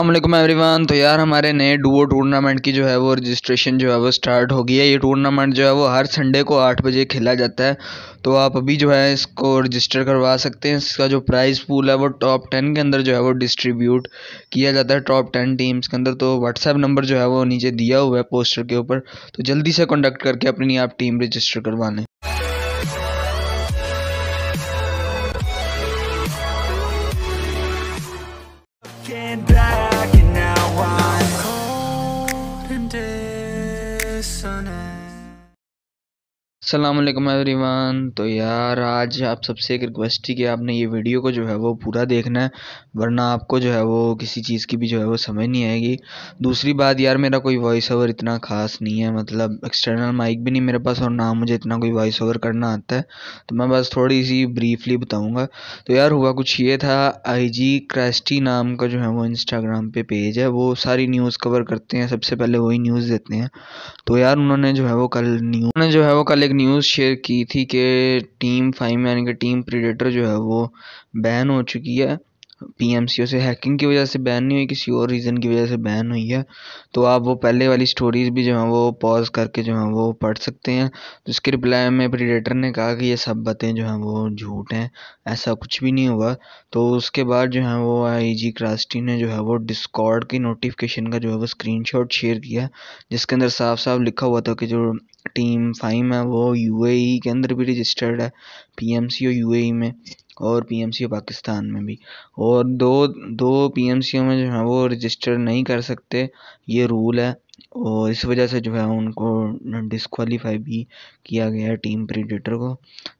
अल्लाह everyone तो यार हमारे नए डुओ टूर्नामेंट की जो है वो रजिस्ट्रेशन जो है वो स्टार्ट हो गई है ये टूर्नामेंट जो है वो हर संडे को आठ बजे खेला जाता है तो आप अभी जो है इसको रजिस्टर करवा सकते हैं इसका जो प्राइस पूल है वो टॉप टेन के अंदर जो है वो डिस्ट्रीब्यूट किया जाता है टॉप टेन टीम्स के अंदर तो व्हाट्सएप नंबर जो है वो नीचे दिया हुआ है पोस्टर के ऊपर तो जल्दी से कॉन्टेक्ट करके अपनी आप टीम रजिस्टर करवा लें die सलाम एवरीवन तो यार आज आप सबसे एक रिक्वेस्ट है कि आपने ये वीडियो को जो है वो पूरा देखना है वरना आपको जो है वो किसी चीज़ की भी जो है वो समझ नहीं आएगी दूसरी बात यार मेरा कोई वॉइस ओवर इतना ख़ास नहीं है मतलब एक्सटर्नल माइक भी नहीं मेरे पास और ना मुझे इतना कोई वॉइस ओवर करना आता है तो मैं बस थोड़ी सी ब्रीफली बताऊँगा तो यार हुआ कुछ ये था आई जी क्रेस्टी नाम का जो है वो इंस्टाग्राम पे पेज है वो सारी न्यूज़ कवर करते हैं सबसे पहले वही न्यूज़ देते हैं तो यार उन्होंने जो है वो कल न्यूज़ उन्होंने जो है वो कल एक न्यूज़ शेयर की थी कि टीम फाइव यानी कि टीम प्रीडेटर जो है वो बैन हो चुकी है पी एम सी ओ से हैकिंग की वजह से बैन नहीं हुई किसी और रीज़न की वजह से बैन हुई है तो आप वो पहले वाली स्टोरीज़ भी जो है वो पॉज करके जो हैं वो पढ़ सकते हैं तो इसके रिप्लाई में प्रीडेटर ने कहा कि ये सब बातें जो हैं वो झूठ हैं ऐसा कुछ भी नहीं हुआ तो उसके बाद जो है वो आई जी क्रास्टी ने जो है वो डिस्कॉर्ड की नोटिफिकेशन का जो है वो स्क्रीन शेयर किया जिसके अंदर साफ साफ लिखा हुआ था कि जो टीम फाइम है वो यू e के अंदर भी रजिस्टर्ड है पी एम सी यू में और P M C O Pakistan में भी और दो दो पी एम सी ओ में जो है वो रजिस्टर नहीं कर सकते ये रूल है और इस वजह से जो है उनको डिसक्वालीफाई भी किया गया है टीम प्रीडेटर को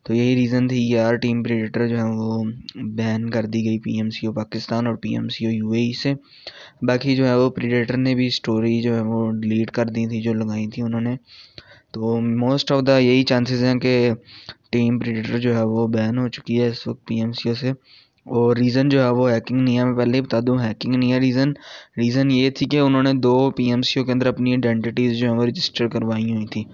तो यही रीज़न थी यार टीम प्रीडेटर जो है वो बैन कर दी गई P M C O Pakistan और P M C O U A से बाकी जो है वो प्रीडेटर ने भी स्टोरी जो है वो डिलीट कर दी थी जो लगाई थी उन्होंने तो मोस्ट ऑफ द यही चांसेस हैं कि टीम प्रीडेटर जो है वो बैन हो चुकी है इस वक्त पी से और रीज़न जो है वो हैकिंग नहीं है मैं पहले ही बता दूं हैकिंग नहीं है रीज़न रीज़न ये थी कि उन्होंने दो पी के अंदर अपनी आइडेंटिटीज़ जो है वो रजिस्टर करवाई हुई थी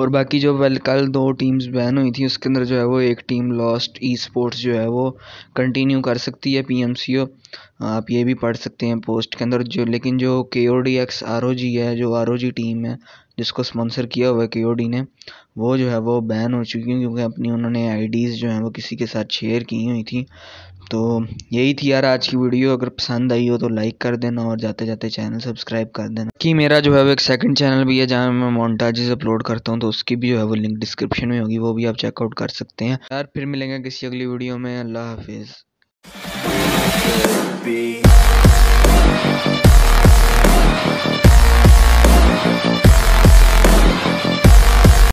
और बाकी जो वेल कल दो टीम्स बैन हुई थी उसके अंदर जो है वो एक टीम लॉस्ट ई स्पोर्ट्स जो है वो कंटिन्यू कर सकती है पी एम सी ओ आप ये भी पढ़ सकते हैं पोस्ट के अंदर जो लेकिन जो K O D X R O G है जो आर ओ जी टीम है जिसको स्पॉन्सर किया हुआ है ओडी ने वो जो है वो बैन हो चुकी हैं क्योंकि अपनी उन्होंने आईडीज़ जो हैं वो किसी के साथ शेयर की हुई थी तो यही थी यार आज की वीडियो अगर पसंद आई हो तो लाइक कर देना और जाते जाते चैनल सब्सक्राइब कर देना कि मेरा जो है वो एक सेकंड चैनल भी है जहाँ मैं मोन्टाजेस अपलोड करता हूँ तो उसकी भी जो है वो लिंक डिस्क्रिप्शन में होगी वो भी आप चेकआउट कर सकते हैं यार फिर मिलेंगे किसी अगली वीडियो में अल्लाह हाफिज़